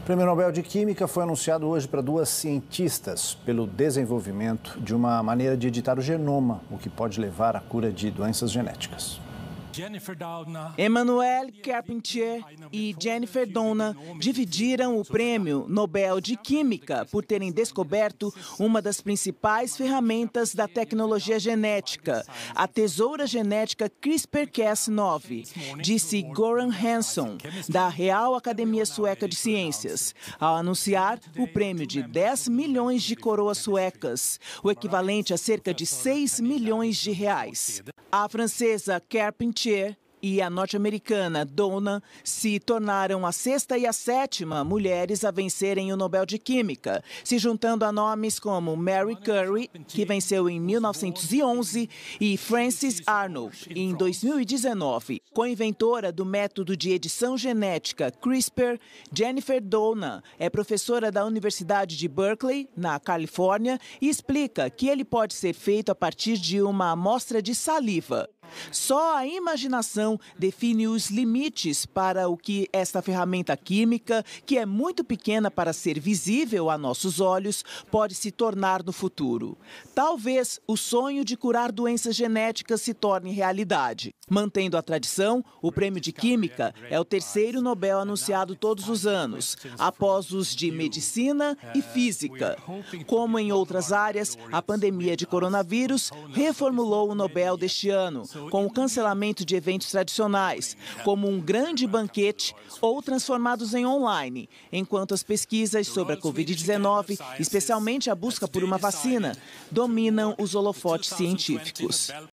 O Prêmio Nobel de Química foi anunciado hoje para duas cientistas pelo desenvolvimento de uma maneira de editar o genoma, o que pode levar à cura de doenças genéticas. Emmanuel Carpentier e Jennifer Doudna dividiram o Prêmio Nobel de Química por terem descoberto uma das principais ferramentas da tecnologia genética, a tesoura genética CRISPR-Cas9, disse Goran Hanson, da Real Academia Sueca de Ciências, ao anunciar o prêmio de 10 milhões de coroas suecas, o equivalente a cerca de 6 milhões de reais. A francesa Carpentier e a norte-americana Donna se tornaram a sexta e a sétima mulheres a vencerem o Nobel de Química, se juntando a nomes como Mary Curry, que venceu em 1911, e Frances Arnold, em 2019. Co-inventora do método de edição genética CRISPR, Jennifer Donna é professora da Universidade de Berkeley, na Califórnia, e explica que ele pode ser feito a partir de uma amostra de saliva. Só a imaginação define os limites para o que esta ferramenta química, que é muito pequena para ser visível a nossos olhos, pode se tornar no futuro. Talvez o sonho de curar doenças genéticas se torne realidade. Mantendo a tradição, o prêmio de Química é o terceiro Nobel anunciado todos os anos, após os de Medicina e Física. Como em outras áreas, a pandemia de coronavírus reformulou o Nobel deste ano, com o cancelamento de eventos tradicionais, como um grande banquete ou transformados em online, enquanto as pesquisas sobre a Covid-19, especialmente a busca por uma vacina, dominam os holofotes científicos.